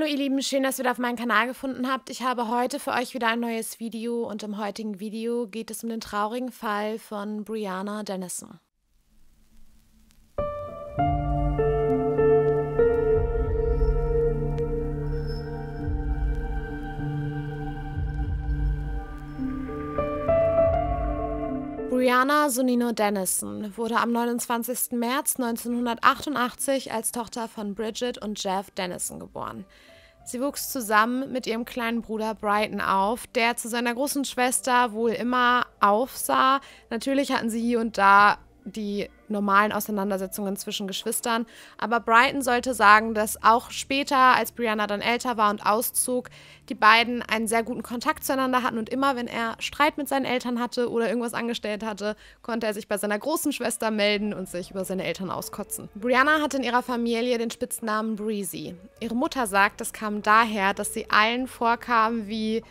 Hallo ihr Lieben, schön, dass ihr wieder auf meinen Kanal gefunden habt. Ich habe heute für euch wieder ein neues Video und im heutigen Video geht es um den traurigen Fall von Brianna Dennison. Brianna Sonino Dennison wurde am 29. März 1988 als Tochter von Bridget und Jeff Dennison geboren. Sie wuchs zusammen mit ihrem kleinen Bruder Brighton auf, der zu seiner großen Schwester wohl immer aufsah. Natürlich hatten sie hier und da die normalen Auseinandersetzungen zwischen Geschwistern. Aber Brighton sollte sagen, dass auch später, als Brianna dann älter war und auszog, die beiden einen sehr guten Kontakt zueinander hatten und immer, wenn er Streit mit seinen Eltern hatte oder irgendwas angestellt hatte, konnte er sich bei seiner großen Schwester melden und sich über seine Eltern auskotzen. Brianna hatte in ihrer Familie den Spitznamen Breezy. Ihre Mutter sagt, das kam daher, dass sie allen vorkam wie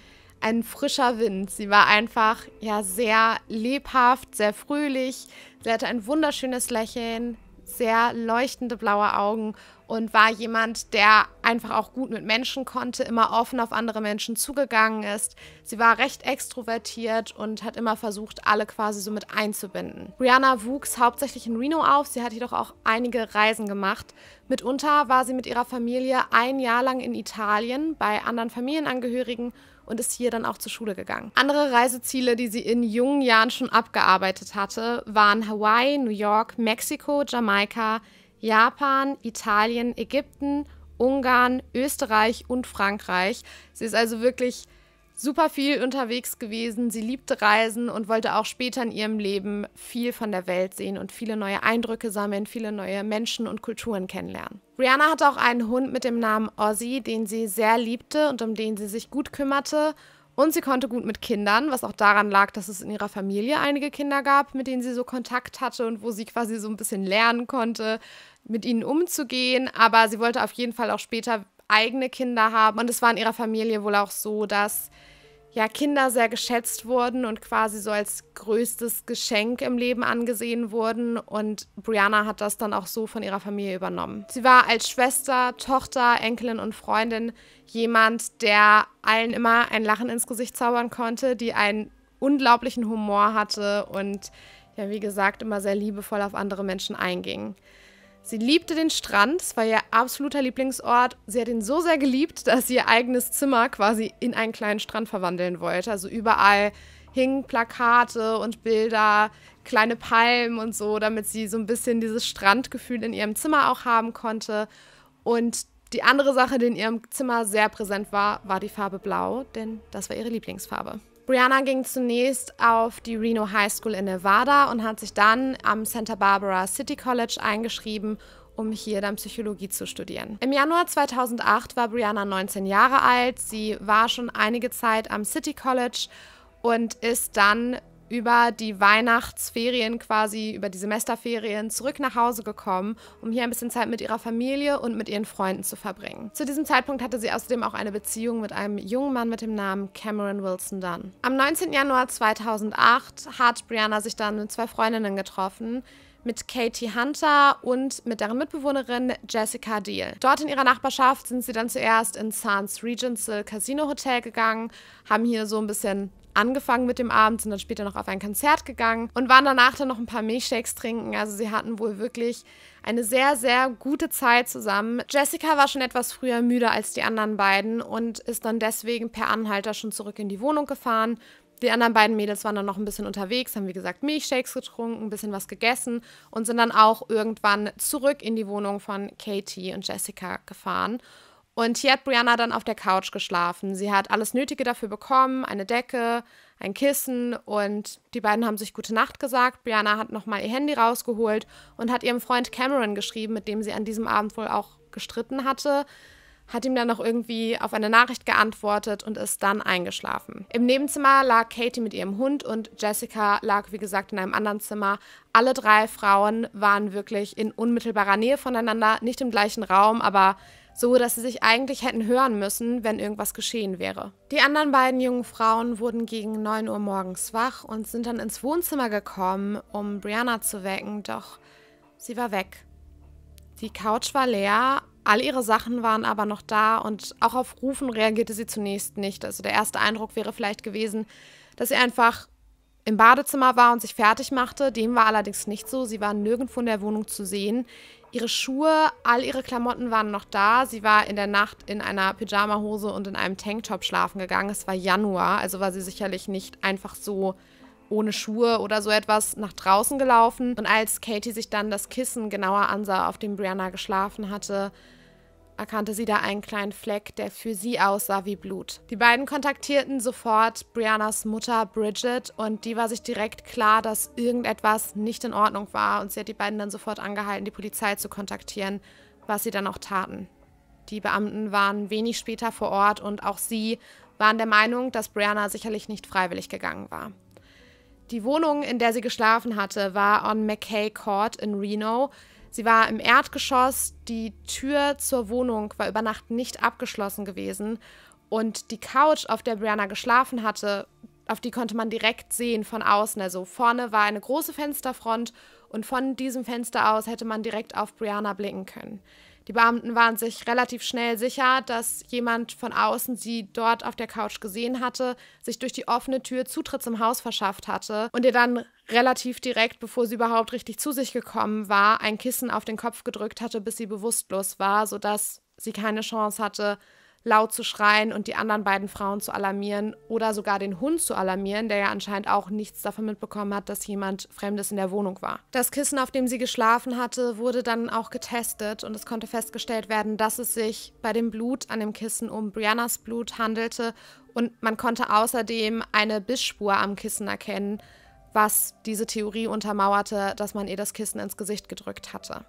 ein frischer Wind. Sie war einfach ja sehr lebhaft, sehr fröhlich. Sie hatte ein wunderschönes Lächeln, sehr leuchtende blaue Augen und war jemand, der einfach auch gut mit Menschen konnte, immer offen auf andere Menschen zugegangen ist. Sie war recht extrovertiert und hat immer versucht, alle quasi so mit einzubinden. Rihanna wuchs hauptsächlich in Reno auf, sie hat jedoch auch einige Reisen gemacht. Mitunter war sie mit ihrer Familie ein Jahr lang in Italien bei anderen Familienangehörigen und ist hier dann auch zur Schule gegangen. Andere Reiseziele, die sie in jungen Jahren schon abgearbeitet hatte, waren Hawaii, New York, Mexiko, Jamaika, Japan, Italien, Ägypten, Ungarn, Österreich und Frankreich. Sie ist also wirklich super viel unterwegs gewesen. Sie liebte Reisen und wollte auch später in ihrem Leben viel von der Welt sehen und viele neue Eindrücke sammeln, viele neue Menschen und Kulturen kennenlernen. Rihanna hatte auch einen Hund mit dem Namen Ozzy, den sie sehr liebte und um den sie sich gut kümmerte. Und sie konnte gut mit Kindern, was auch daran lag, dass es in ihrer Familie einige Kinder gab, mit denen sie so Kontakt hatte und wo sie quasi so ein bisschen lernen konnte, mit ihnen umzugehen. Aber sie wollte auf jeden Fall auch später eigene Kinder haben. Und es war in ihrer Familie wohl auch so, dass ja Kinder sehr geschätzt wurden und quasi so als größtes Geschenk im Leben angesehen wurden. Und Brianna hat das dann auch so von ihrer Familie übernommen. Sie war als Schwester, Tochter, Enkelin und Freundin jemand, der allen immer ein Lachen ins Gesicht zaubern konnte, die einen unglaublichen Humor hatte und ja, wie gesagt, immer sehr liebevoll auf andere Menschen einging. Sie liebte den Strand, es war ihr absoluter Lieblingsort. Sie hat ihn so sehr geliebt, dass sie ihr eigenes Zimmer quasi in einen kleinen Strand verwandeln wollte. Also überall hingen Plakate und Bilder, kleine Palmen und so, damit sie so ein bisschen dieses Strandgefühl in ihrem Zimmer auch haben konnte. Und die andere Sache, die in ihrem Zimmer sehr präsent war, war die Farbe Blau, denn das war ihre Lieblingsfarbe. Brianna ging zunächst auf die Reno High School in Nevada und hat sich dann am Santa Barbara City College eingeschrieben, um hier dann Psychologie zu studieren. Im Januar 2008 war Brianna 19 Jahre alt. Sie war schon einige Zeit am City College und ist dann über die Weihnachtsferien quasi, über die Semesterferien zurück nach Hause gekommen, um hier ein bisschen Zeit mit ihrer Familie und mit ihren Freunden zu verbringen. Zu diesem Zeitpunkt hatte sie außerdem auch eine Beziehung mit einem jungen Mann mit dem Namen Cameron Wilson Dunn. Am 19. Januar 2008 hat Brianna sich dann mit zwei Freundinnen getroffen, mit Katie Hunter und mit deren Mitbewohnerin Jessica Deal. Dort in ihrer Nachbarschaft sind sie dann zuerst ins Sands Regency Casino Hotel gegangen, haben hier so ein bisschen angefangen mit dem Abend, sind dann später noch auf ein Konzert gegangen und waren danach dann noch ein paar Milchshakes trinken. Also sie hatten wohl wirklich eine sehr, sehr gute Zeit zusammen. Jessica war schon etwas früher müde als die anderen beiden und ist dann deswegen per Anhalter schon zurück in die Wohnung gefahren. Die anderen beiden Mädels waren dann noch ein bisschen unterwegs, haben wie gesagt Milchshakes getrunken, ein bisschen was gegessen und sind dann auch irgendwann zurück in die Wohnung von Katie und Jessica gefahren. Und hier hat Brianna dann auf der Couch geschlafen. Sie hat alles Nötige dafür bekommen, eine Decke, ein Kissen und die beiden haben sich gute Nacht gesagt. Brianna hat nochmal ihr Handy rausgeholt und hat ihrem Freund Cameron geschrieben, mit dem sie an diesem Abend wohl auch gestritten hatte, hat ihm dann noch irgendwie auf eine Nachricht geantwortet und ist dann eingeschlafen. Im Nebenzimmer lag Katie mit ihrem Hund und Jessica lag, wie gesagt, in einem anderen Zimmer. Alle drei Frauen waren wirklich in unmittelbarer Nähe voneinander, nicht im gleichen Raum, aber so dass sie sich eigentlich hätten hören müssen, wenn irgendwas geschehen wäre. Die anderen beiden jungen Frauen wurden gegen 9 Uhr morgens wach und sind dann ins Wohnzimmer gekommen, um Brianna zu wecken, doch sie war weg. Die Couch war leer, all ihre Sachen waren aber noch da und auch auf Rufen reagierte sie zunächst nicht. Also der erste Eindruck wäre vielleicht gewesen, dass sie einfach im Badezimmer war und sich fertig machte. Dem war allerdings nicht so. Sie war nirgendwo in der Wohnung zu sehen. Ihre Schuhe, all ihre Klamotten waren noch da. Sie war in der Nacht in einer Pyjamahose und in einem Tanktop schlafen gegangen. Es war Januar, also war sie sicherlich nicht einfach so ohne Schuhe oder so etwas nach draußen gelaufen. Und als Katie sich dann das Kissen genauer ansah, auf dem Brianna geschlafen hatte, erkannte sie da einen kleinen Fleck, der für sie aussah wie Blut. Die beiden kontaktierten sofort Briannas Mutter Bridget und die war sich direkt klar, dass irgendetwas nicht in Ordnung war und sie hat die beiden dann sofort angehalten, die Polizei zu kontaktieren, was sie dann auch taten. Die Beamten waren wenig später vor Ort und auch sie waren der Meinung, dass Brianna sicherlich nicht freiwillig gegangen war. Die Wohnung, in der sie geschlafen hatte, war on McKay Court in Reno. Sie war im Erdgeschoss, die Tür zur Wohnung war über Nacht nicht abgeschlossen gewesen und die Couch, auf der Brianna geschlafen hatte, auf die konnte man direkt sehen von außen. Also vorne war eine große Fensterfront und von diesem Fenster aus hätte man direkt auf Brianna blicken können. Die Beamten waren sich relativ schnell sicher, dass jemand von außen sie dort auf der Couch gesehen hatte, sich durch die offene Tür Zutritt zum Haus verschafft hatte und ihr dann relativ direkt, bevor sie überhaupt richtig zu sich gekommen war, ein Kissen auf den Kopf gedrückt hatte, bis sie bewusstlos war, sodass sie keine Chance hatte, laut zu schreien und die anderen beiden Frauen zu alarmieren oder sogar den Hund zu alarmieren, der ja anscheinend auch nichts davon mitbekommen hat, dass jemand Fremdes in der Wohnung war. Das Kissen, auf dem sie geschlafen hatte, wurde dann auch getestet und es konnte festgestellt werden, dass es sich bei dem Blut an dem Kissen um Briannas Blut handelte und man konnte außerdem eine Bissspur am Kissen erkennen, was diese Theorie untermauerte, dass man ihr das Kissen ins Gesicht gedrückt hatte.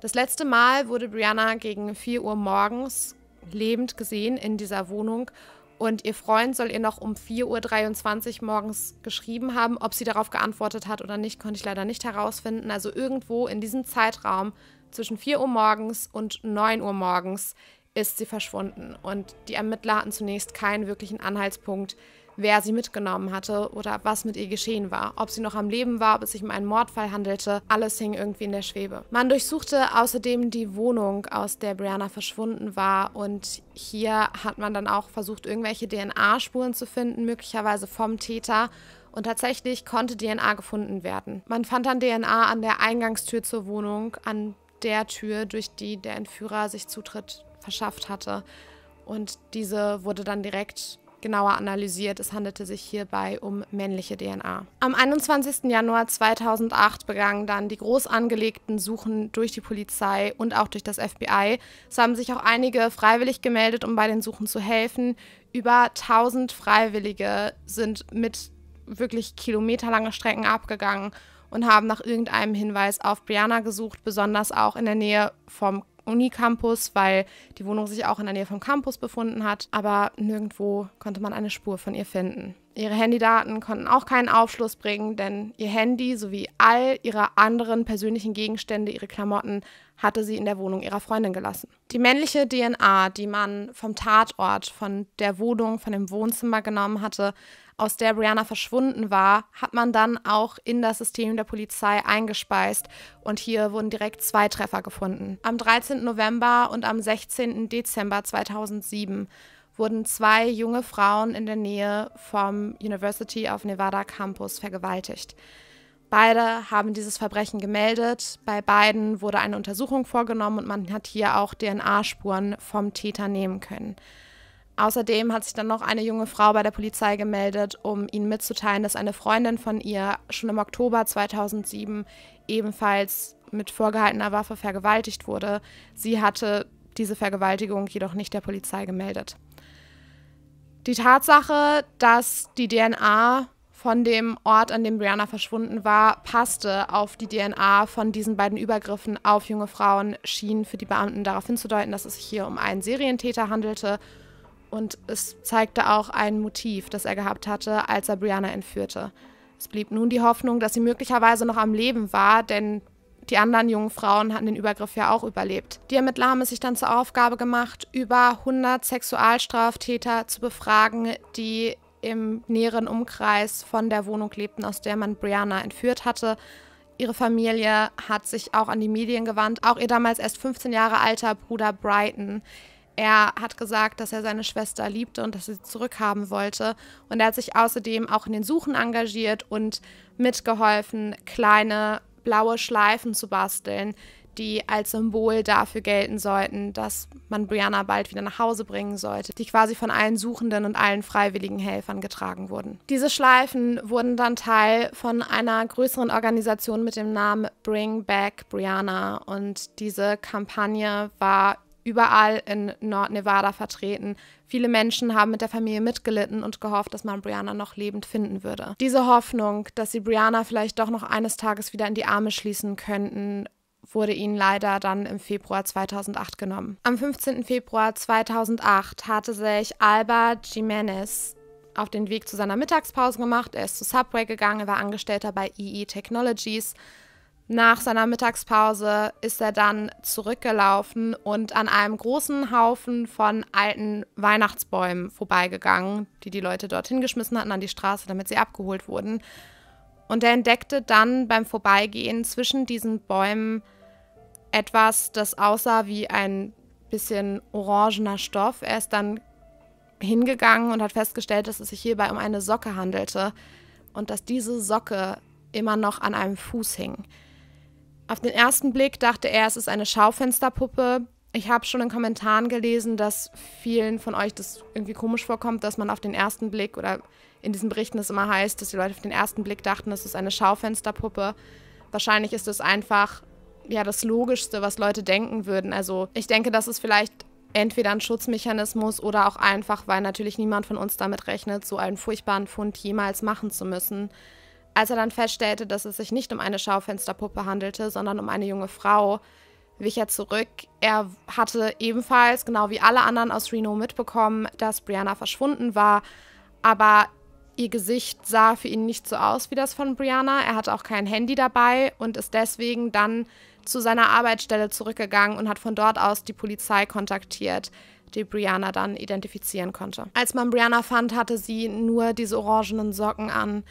Das letzte Mal wurde Brianna gegen 4 Uhr morgens lebend gesehen in dieser Wohnung. Und ihr Freund soll ihr noch um 4.23 Uhr morgens geschrieben haben. Ob sie darauf geantwortet hat oder nicht, konnte ich leider nicht herausfinden. Also irgendwo in diesem Zeitraum zwischen 4 Uhr morgens und 9 Uhr morgens ist sie verschwunden. Und die Ermittler hatten zunächst keinen wirklichen Anhaltspunkt, wer sie mitgenommen hatte oder was mit ihr geschehen war. Ob sie noch am Leben war, ob es sich um einen Mordfall handelte, alles hing irgendwie in der Schwebe. Man durchsuchte außerdem die Wohnung, aus der Brianna verschwunden war und hier hat man dann auch versucht, irgendwelche DNA-Spuren zu finden, möglicherweise vom Täter und tatsächlich konnte DNA gefunden werden. Man fand dann DNA an der Eingangstür zur Wohnung, an der Tür, durch die der Entführer sich Zutritt verschafft hatte. Und diese wurde dann direkt genauer analysiert. Es handelte sich hierbei um männliche DNA. Am 21. Januar 2008 begannen dann die groß angelegten Suchen durch die Polizei und auch durch das FBI. Es haben sich auch einige freiwillig gemeldet, um bei den Suchen zu helfen. Über 1000 Freiwillige sind mit wirklich kilometerlange Strecken abgegangen und haben nach irgendeinem Hinweis auf Brianna gesucht, besonders auch in der Nähe vom Unicampus, weil die Wohnung sich auch in der Nähe vom Campus befunden hat, aber nirgendwo konnte man eine Spur von ihr finden. Ihre Handydaten konnten auch keinen Aufschluss bringen, denn ihr Handy sowie all ihre anderen persönlichen Gegenstände, ihre Klamotten, hatte sie in der Wohnung ihrer Freundin gelassen. Die männliche DNA, die man vom Tatort, von der Wohnung, von dem Wohnzimmer genommen hatte, aus der Brianna verschwunden war, hat man dann auch in das System der Polizei eingespeist und hier wurden direkt zwei Treffer gefunden. Am 13. November und am 16. Dezember 2007 wurden zwei junge Frauen in der Nähe vom University of Nevada Campus vergewaltigt. Beide haben dieses Verbrechen gemeldet. Bei beiden wurde eine Untersuchung vorgenommen und man hat hier auch DNA-Spuren vom Täter nehmen können. Außerdem hat sich dann noch eine junge Frau bei der Polizei gemeldet, um ihnen mitzuteilen, dass eine Freundin von ihr schon im Oktober 2007 ebenfalls mit vorgehaltener Waffe vergewaltigt wurde. Sie hatte diese Vergewaltigung jedoch nicht der Polizei gemeldet. Die Tatsache, dass die DNA von dem Ort, an dem Brianna verschwunden war, passte auf die DNA von diesen beiden Übergriffen auf junge Frauen, schien für die Beamten darauf hinzudeuten, dass es sich hier um einen Serientäter handelte und es zeigte auch ein Motiv, das er gehabt hatte, als er Brianna entführte. Es blieb nun die Hoffnung, dass sie möglicherweise noch am Leben war, denn die anderen jungen Frauen hatten den Übergriff ja auch überlebt. Die Ermittler haben es sich dann zur Aufgabe gemacht, über 100 Sexualstraftäter zu befragen, die im näheren Umkreis von der Wohnung lebten, aus der man Brianna entführt hatte. Ihre Familie hat sich auch an die Medien gewandt, auch ihr damals erst 15 Jahre alter Bruder Brighton er hat gesagt, dass er seine Schwester liebte und dass sie zurückhaben wollte. Und er hat sich außerdem auch in den Suchen engagiert und mitgeholfen, kleine blaue Schleifen zu basteln, die als Symbol dafür gelten sollten, dass man Brianna bald wieder nach Hause bringen sollte, die quasi von allen Suchenden und allen freiwilligen Helfern getragen wurden. Diese Schleifen wurden dann Teil von einer größeren Organisation mit dem Namen Bring Back Brianna und diese Kampagne war überall in Nordnevada vertreten. Viele Menschen haben mit der Familie mitgelitten und gehofft, dass man Brianna noch lebend finden würde. Diese Hoffnung, dass sie Brianna vielleicht doch noch eines Tages wieder in die Arme schließen könnten, wurde ihnen leider dann im Februar 2008 genommen. Am 15. Februar 2008 hatte sich Alba Jimenez auf den Weg zu seiner Mittagspause gemacht. Er ist zu Subway gegangen, er war Angestellter bei EE e Technologies. Nach seiner Mittagspause ist er dann zurückgelaufen und an einem großen Haufen von alten Weihnachtsbäumen vorbeigegangen, die die Leute dort hingeschmissen hatten an die Straße, damit sie abgeholt wurden. Und er entdeckte dann beim Vorbeigehen zwischen diesen Bäumen etwas, das aussah wie ein bisschen orangener Stoff. Er ist dann hingegangen und hat festgestellt, dass es sich hierbei um eine Socke handelte und dass diese Socke immer noch an einem Fuß hing. Auf den ersten Blick dachte er, es ist eine Schaufensterpuppe. Ich habe schon in Kommentaren gelesen, dass vielen von euch das irgendwie komisch vorkommt, dass man auf den ersten Blick oder in diesen Berichten es immer heißt, dass die Leute auf den ersten Blick dachten, es ist eine Schaufensterpuppe. Wahrscheinlich ist es einfach ja das Logischste, was Leute denken würden. Also ich denke, das ist vielleicht entweder ein Schutzmechanismus oder auch einfach, weil natürlich niemand von uns damit rechnet, so einen furchtbaren Fund jemals machen zu müssen. Als er dann feststellte, dass es sich nicht um eine Schaufensterpuppe handelte, sondern um eine junge Frau, wich er zurück. Er hatte ebenfalls, genau wie alle anderen aus Reno, mitbekommen, dass Brianna verschwunden war, aber ihr Gesicht sah für ihn nicht so aus wie das von Brianna. Er hatte auch kein Handy dabei und ist deswegen dann zu seiner Arbeitsstelle zurückgegangen und hat von dort aus die Polizei kontaktiert, die Brianna dann identifizieren konnte. Als man Brianna fand, hatte sie nur diese orangenen Socken an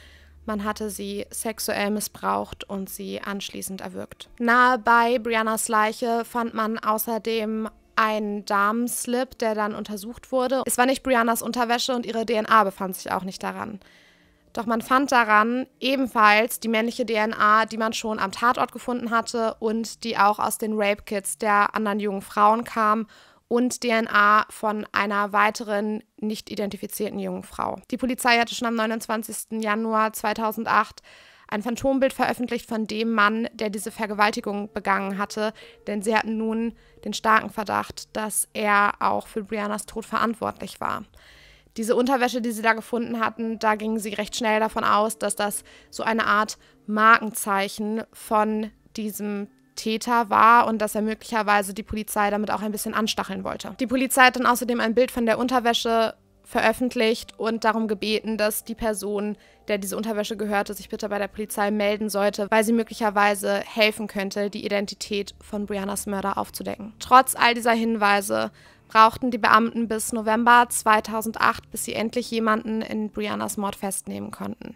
man hatte sie sexuell missbraucht und sie anschließend erwürgt. Nahe bei Briannas Leiche fand man außerdem einen Damenslip, der dann untersucht wurde. Es war nicht Briannas Unterwäsche und ihre DNA befand sich auch nicht daran. Doch man fand daran ebenfalls die männliche DNA, die man schon am Tatort gefunden hatte und die auch aus den Rape-Kits der anderen jungen Frauen kam und DNA von einer weiteren nicht identifizierten jungen Frau. Die Polizei hatte schon am 29. Januar 2008 ein Phantombild veröffentlicht von dem Mann, der diese Vergewaltigung begangen hatte, denn sie hatten nun den starken Verdacht, dass er auch für Briannas Tod verantwortlich war. Diese Unterwäsche, die sie da gefunden hatten, da gingen sie recht schnell davon aus, dass das so eine Art Markenzeichen von diesem Täter war und dass er möglicherweise die Polizei damit auch ein bisschen anstacheln wollte. Die Polizei hat dann außerdem ein Bild von der Unterwäsche veröffentlicht und darum gebeten, dass die Person, der diese Unterwäsche gehörte, sich bitte bei der Polizei melden sollte, weil sie möglicherweise helfen könnte, die Identität von Briannas Mörder aufzudecken. Trotz all dieser Hinweise brauchten die Beamten bis November 2008, bis sie endlich jemanden in Briannas Mord festnehmen konnten.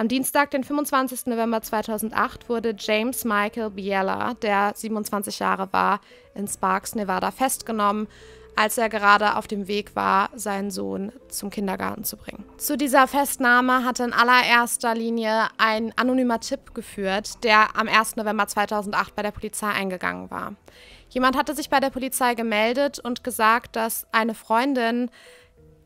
Am Dienstag, den 25. November 2008, wurde James Michael Biela, der 27 Jahre war, in Sparks, Nevada festgenommen als er gerade auf dem Weg war, seinen Sohn zum Kindergarten zu bringen. Zu dieser Festnahme hatte in allererster Linie ein anonymer Tipp geführt, der am 1. November 2008 bei der Polizei eingegangen war. Jemand hatte sich bei der Polizei gemeldet und gesagt, dass eine Freundin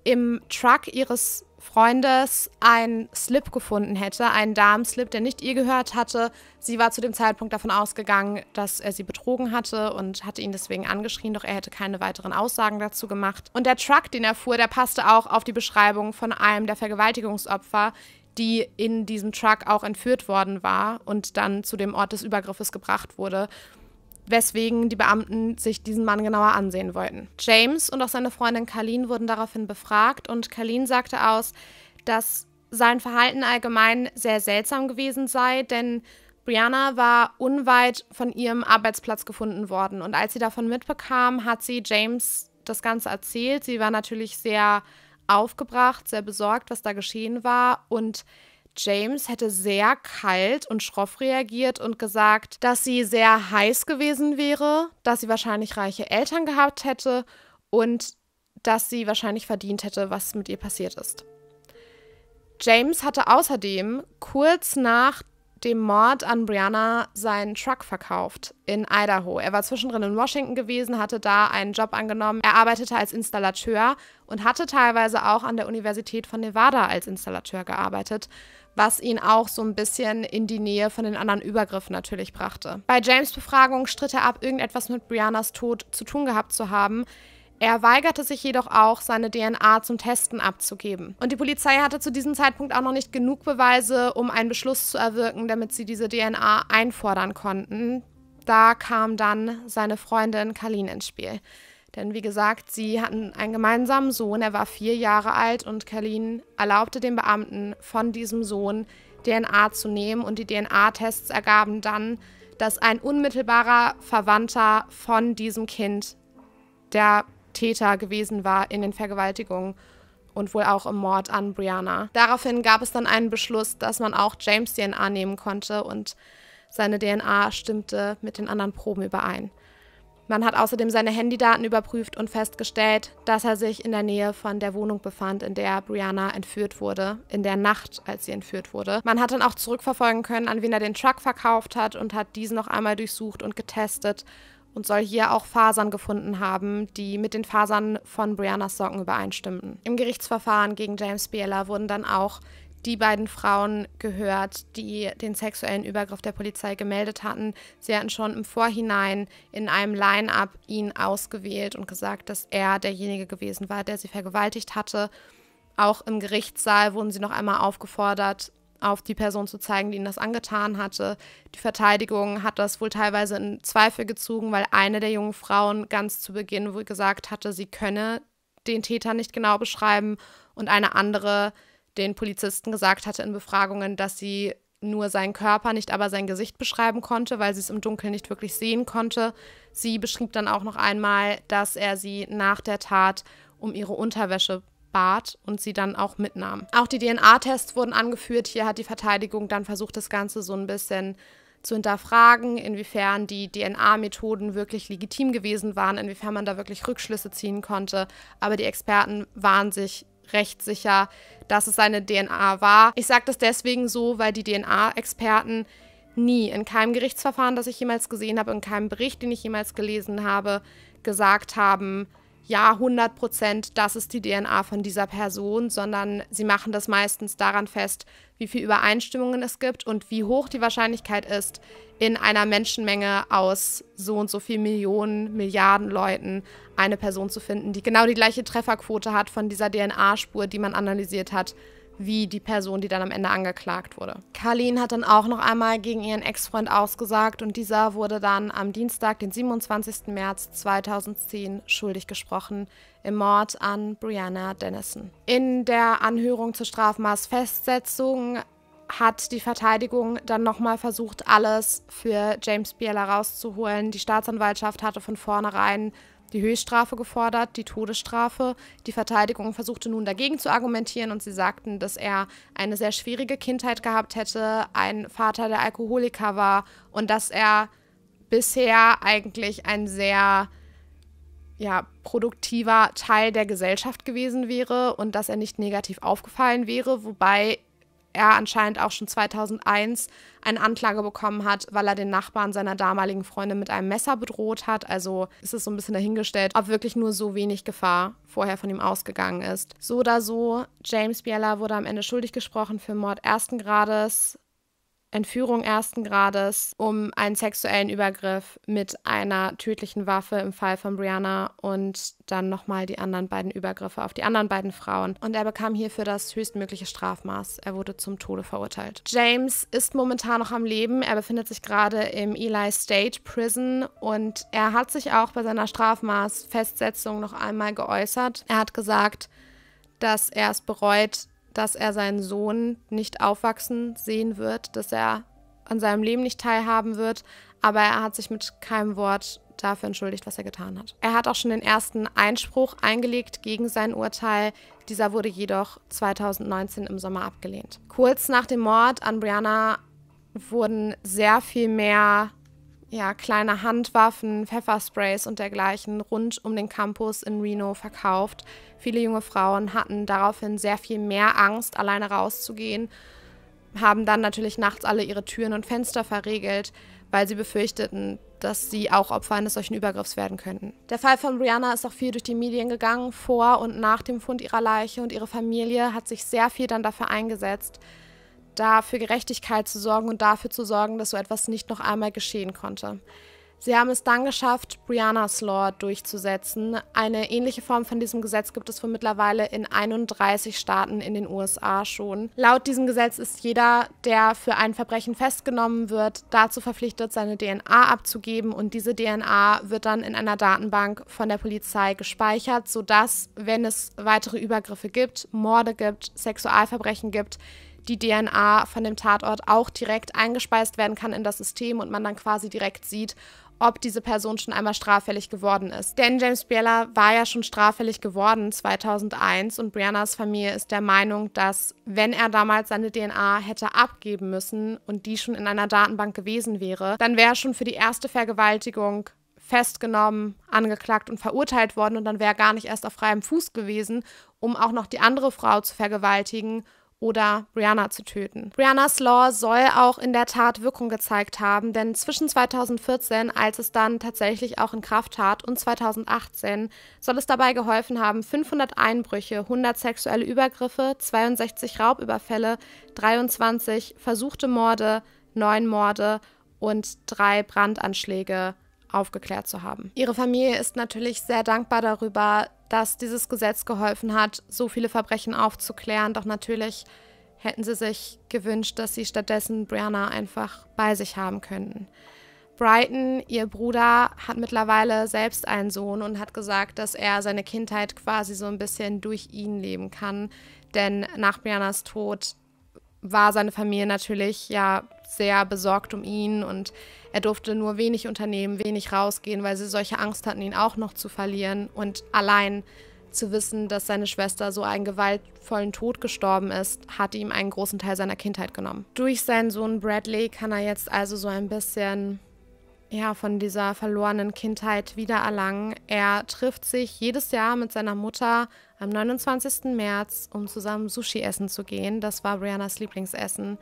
im Truck ihres Freundes einen Slip gefunden hätte, einen Darmslip, der nicht ihr gehört hatte. Sie war zu dem Zeitpunkt davon ausgegangen, dass er sie betrogen hatte und hatte ihn deswegen angeschrien, doch er hätte keine weiteren Aussagen dazu gemacht. Und der Truck, den er fuhr, der passte auch auf die Beschreibung von einem der Vergewaltigungsopfer, die in diesem Truck auch entführt worden war und dann zu dem Ort des Übergriffes gebracht wurde weswegen die Beamten sich diesen Mann genauer ansehen wollten. James und auch seine Freundin Carlin wurden daraufhin befragt und Carlin sagte aus, dass sein Verhalten allgemein sehr seltsam gewesen sei, denn Brianna war unweit von ihrem Arbeitsplatz gefunden worden und als sie davon mitbekam, hat sie James das Ganze erzählt. Sie war natürlich sehr aufgebracht, sehr besorgt, was da geschehen war und James hätte sehr kalt und schroff reagiert und gesagt, dass sie sehr heiß gewesen wäre, dass sie wahrscheinlich reiche Eltern gehabt hätte und dass sie wahrscheinlich verdient hätte, was mit ihr passiert ist. James hatte außerdem kurz nach dem Mord an Brianna seinen Truck verkauft in Idaho. Er war zwischendrin in Washington gewesen, hatte da einen Job angenommen. Er arbeitete als Installateur und hatte teilweise auch an der Universität von Nevada als Installateur gearbeitet, was ihn auch so ein bisschen in die Nähe von den anderen Übergriffen natürlich brachte. Bei James Befragung stritt er ab, irgendetwas mit Briannas Tod zu tun gehabt zu haben. Er weigerte sich jedoch auch, seine DNA zum Testen abzugeben. Und die Polizei hatte zu diesem Zeitpunkt auch noch nicht genug Beweise, um einen Beschluss zu erwirken, damit sie diese DNA einfordern konnten. Da kam dann seine Freundin Kalin ins Spiel. Denn wie gesagt, sie hatten einen gemeinsamen Sohn, er war vier Jahre alt und Kalin erlaubte den Beamten, von diesem Sohn DNA zu nehmen und die DNA-Tests ergaben dann, dass ein unmittelbarer Verwandter von diesem Kind der Täter gewesen war in den Vergewaltigungen und wohl auch im Mord an Brianna. Daraufhin gab es dann einen Beschluss, dass man auch James DNA nehmen konnte und seine DNA stimmte mit den anderen Proben überein. Man hat außerdem seine Handydaten überprüft und festgestellt, dass er sich in der Nähe von der Wohnung befand, in der Brianna entführt wurde, in der Nacht, als sie entführt wurde. Man hat dann auch zurückverfolgen können, an wen er den Truck verkauft hat und hat diesen noch einmal durchsucht und getestet und soll hier auch Fasern gefunden haben, die mit den Fasern von Briannas Socken übereinstimmten. Im Gerichtsverfahren gegen James Biela wurden dann auch die beiden Frauen gehört, die den sexuellen Übergriff der Polizei gemeldet hatten. Sie hatten schon im Vorhinein in einem Line-up ihn ausgewählt und gesagt, dass er derjenige gewesen war, der sie vergewaltigt hatte. Auch im Gerichtssaal wurden sie noch einmal aufgefordert, auf die Person zu zeigen, die ihnen das angetan hatte. Die Verteidigung hat das wohl teilweise in Zweifel gezogen, weil eine der jungen Frauen ganz zu Beginn wohl gesagt hatte, sie könne den Täter nicht genau beschreiben und eine andere den Polizisten gesagt hatte in Befragungen, dass sie nur seinen Körper, nicht aber sein Gesicht beschreiben konnte, weil sie es im Dunkeln nicht wirklich sehen konnte. Sie beschrieb dann auch noch einmal, dass er sie nach der Tat um ihre Unterwäsche bat und sie dann auch mitnahm. Auch die DNA-Tests wurden angeführt. Hier hat die Verteidigung dann versucht, das Ganze so ein bisschen zu hinterfragen, inwiefern die DNA-Methoden wirklich legitim gewesen waren, inwiefern man da wirklich Rückschlüsse ziehen konnte. Aber die Experten waren sich recht sicher, dass es seine DNA war. Ich sage das deswegen so, weil die DNA-Experten nie in keinem Gerichtsverfahren, das ich jemals gesehen habe, in keinem Bericht, den ich jemals gelesen habe, gesagt haben, ja, 100 Prozent, das ist die DNA von dieser Person, sondern sie machen das meistens daran fest, wie viel Übereinstimmungen es gibt und wie hoch die Wahrscheinlichkeit ist, in einer Menschenmenge aus so und so viel Millionen, Milliarden Leuten eine Person zu finden, die genau die gleiche Trefferquote hat von dieser DNA-Spur, die man analysiert hat, wie die Person, die dann am Ende angeklagt wurde. Carlin hat dann auch noch einmal gegen ihren Ex-Freund ausgesagt und dieser wurde dann am Dienstag, den 27. März 2010, schuldig gesprochen im Mord an Brianna Dennison. In der Anhörung zur Strafmaßfestsetzung hat die Verteidigung dann nochmal versucht, alles für James Bieler rauszuholen. Die Staatsanwaltschaft hatte von vornherein die Höchststrafe gefordert, die Todesstrafe. Die Verteidigung versuchte nun dagegen zu argumentieren und sie sagten, dass er eine sehr schwierige Kindheit gehabt hätte, ein Vater, der Alkoholiker war und dass er bisher eigentlich ein sehr ja, produktiver Teil der Gesellschaft gewesen wäre und dass er nicht negativ aufgefallen wäre, wobei er anscheinend auch schon 2001 eine Anklage bekommen hat, weil er den Nachbarn seiner damaligen Freundin mit einem Messer bedroht hat. Also ist es so ein bisschen dahingestellt, ob wirklich nur so wenig Gefahr vorher von ihm ausgegangen ist. So oder so, James Bieler wurde am Ende schuldig gesprochen für Mord ersten Grades Entführung ersten Grades, um einen sexuellen Übergriff mit einer tödlichen Waffe im Fall von Brianna und dann nochmal die anderen beiden Übergriffe auf die anderen beiden Frauen. Und er bekam hierfür das höchstmögliche Strafmaß. Er wurde zum Tode verurteilt. James ist momentan noch am Leben. Er befindet sich gerade im Eli State Prison und er hat sich auch bei seiner Strafmaßfestsetzung noch einmal geäußert. Er hat gesagt, dass er es bereut, dass er seinen Sohn nicht aufwachsen sehen wird, dass er an seinem Leben nicht teilhaben wird, aber er hat sich mit keinem Wort dafür entschuldigt, was er getan hat. Er hat auch schon den ersten Einspruch eingelegt gegen sein Urteil. Dieser wurde jedoch 2019 im Sommer abgelehnt. Kurz nach dem Mord an Brianna wurden sehr viel mehr ja, kleine Handwaffen, Pfeffersprays und dergleichen rund um den Campus in Reno verkauft. Viele junge Frauen hatten daraufhin sehr viel mehr Angst, alleine rauszugehen, haben dann natürlich nachts alle ihre Türen und Fenster verriegelt, weil sie befürchteten, dass sie auch Opfer eines solchen Übergriffs werden könnten. Der Fall von Brianna ist auch viel durch die Medien gegangen. Vor und nach dem Fund ihrer Leiche und ihre Familie hat sich sehr viel dann dafür eingesetzt, da für Gerechtigkeit zu sorgen und dafür zu sorgen, dass so etwas nicht noch einmal geschehen konnte. Sie haben es dann geschafft, Brianna's Law durchzusetzen. Eine ähnliche Form von diesem Gesetz gibt es von mittlerweile in 31 Staaten in den USA schon. Laut diesem Gesetz ist jeder, der für ein Verbrechen festgenommen wird, dazu verpflichtet, seine DNA abzugeben und diese DNA wird dann in einer Datenbank von der Polizei gespeichert, sodass, wenn es weitere Übergriffe gibt, Morde gibt, Sexualverbrechen gibt, die DNA von dem Tatort auch direkt eingespeist werden kann in das System und man dann quasi direkt sieht, ob diese Person schon einmal straffällig geworden ist. Denn James Bieler war ja schon straffällig geworden 2001 und Briannas Familie ist der Meinung, dass wenn er damals seine DNA hätte abgeben müssen und die schon in einer Datenbank gewesen wäre, dann wäre er schon für die erste Vergewaltigung festgenommen, angeklagt und verurteilt worden und dann wäre er gar nicht erst auf freiem Fuß gewesen, um auch noch die andere Frau zu vergewaltigen oder Brianna zu töten. Briannas Law soll auch in der Tat Wirkung gezeigt haben, denn zwischen 2014, als es dann tatsächlich auch in Kraft tat, und 2018 soll es dabei geholfen haben, 500 Einbrüche, 100 sexuelle Übergriffe, 62 Raubüberfälle, 23 versuchte Morde, 9 Morde und 3 Brandanschläge aufgeklärt zu haben. Ihre Familie ist natürlich sehr dankbar darüber, dass dieses Gesetz geholfen hat, so viele Verbrechen aufzuklären. Doch natürlich hätten sie sich gewünscht, dass sie stattdessen Brianna einfach bei sich haben könnten. Brighton, ihr Bruder, hat mittlerweile selbst einen Sohn und hat gesagt, dass er seine Kindheit quasi so ein bisschen durch ihn leben kann. Denn nach Briannas Tod war seine Familie natürlich ja sehr besorgt um ihn und er durfte nur wenig unternehmen, wenig rausgehen, weil sie solche Angst hatten, ihn auch noch zu verlieren und allein zu wissen, dass seine Schwester so einen gewaltvollen Tod gestorben ist, hat ihm einen großen Teil seiner Kindheit genommen. Durch seinen Sohn Bradley kann er jetzt also so ein bisschen ja, von dieser verlorenen Kindheit wiedererlangen. Er trifft sich jedes Jahr mit seiner Mutter am 29. März, um zusammen Sushi essen zu gehen. Das war Briannas Lieblingsessen.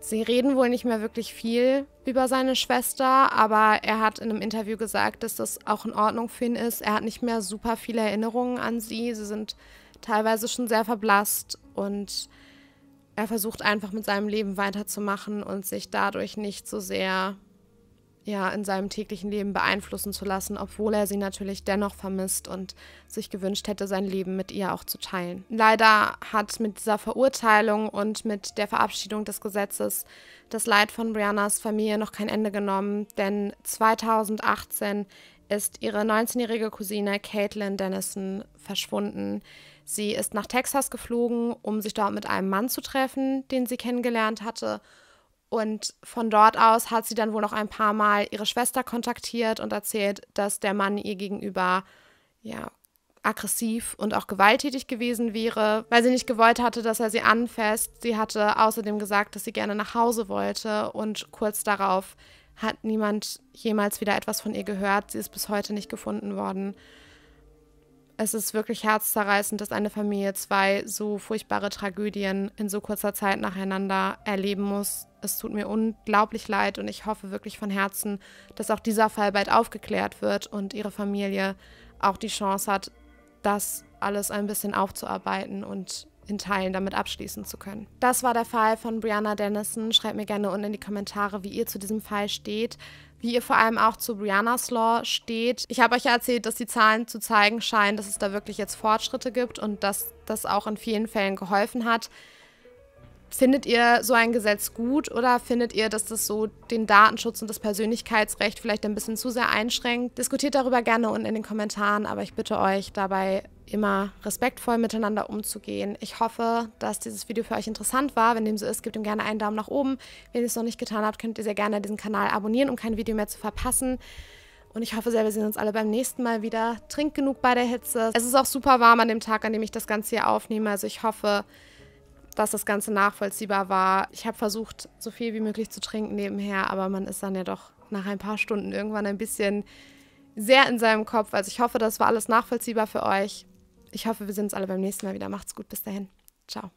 Sie reden wohl nicht mehr wirklich viel über seine Schwester, aber er hat in einem Interview gesagt, dass das auch in Ordnung für ihn ist. Er hat nicht mehr super viele Erinnerungen an sie. Sie sind teilweise schon sehr verblasst und er versucht einfach mit seinem Leben weiterzumachen und sich dadurch nicht so sehr ja in seinem täglichen Leben beeinflussen zu lassen, obwohl er sie natürlich dennoch vermisst und sich gewünscht hätte, sein Leben mit ihr auch zu teilen. Leider hat mit dieser Verurteilung und mit der Verabschiedung des Gesetzes das Leid von Briannas Familie noch kein Ende genommen, denn 2018 ist ihre 19-jährige Cousine Caitlin Dennison verschwunden. Sie ist nach Texas geflogen, um sich dort mit einem Mann zu treffen, den sie kennengelernt hatte und von dort aus hat sie dann wohl noch ein paar Mal ihre Schwester kontaktiert und erzählt, dass der Mann ihr gegenüber ja aggressiv und auch gewalttätig gewesen wäre, weil sie nicht gewollt hatte, dass er sie anfasst. Sie hatte außerdem gesagt, dass sie gerne nach Hause wollte und kurz darauf hat niemand jemals wieder etwas von ihr gehört. Sie ist bis heute nicht gefunden worden es ist wirklich herzzerreißend, dass eine Familie zwei so furchtbare Tragödien in so kurzer Zeit nacheinander erleben muss. Es tut mir unglaublich leid und ich hoffe wirklich von Herzen, dass auch dieser Fall bald aufgeklärt wird und ihre Familie auch die Chance hat, das alles ein bisschen aufzuarbeiten und in Teilen damit abschließen zu können. Das war der Fall von Brianna Dennison. Schreibt mir gerne unten in die Kommentare, wie ihr zu diesem Fall steht wie ihr vor allem auch zu Brianna's Law steht. Ich habe euch ja erzählt, dass die Zahlen zu zeigen scheinen, dass es da wirklich jetzt Fortschritte gibt und dass das auch in vielen Fällen geholfen hat. Findet ihr so ein Gesetz gut oder findet ihr, dass das so den Datenschutz und das Persönlichkeitsrecht vielleicht ein bisschen zu sehr einschränkt? Diskutiert darüber gerne unten in den Kommentaren, aber ich bitte euch dabei immer respektvoll miteinander umzugehen. Ich hoffe, dass dieses Video für euch interessant war. Wenn dem so ist, gebt ihm gerne einen Daumen nach oben. Wenn ihr es noch nicht getan habt, könnt ihr sehr gerne diesen Kanal abonnieren, um kein Video mehr zu verpassen. Und ich hoffe sehr, wir sehen uns alle beim nächsten Mal wieder. Trinkt genug bei der Hitze. Es ist auch super warm an dem Tag, an dem ich das Ganze hier aufnehme. Also ich hoffe, dass das Ganze nachvollziehbar war. Ich habe versucht, so viel wie möglich zu trinken nebenher, aber man ist dann ja doch nach ein paar Stunden irgendwann ein bisschen sehr in seinem Kopf. Also ich hoffe, das war alles nachvollziehbar für euch. Ich hoffe, wir sehen uns alle beim nächsten Mal wieder. Macht's gut. Bis dahin. Ciao.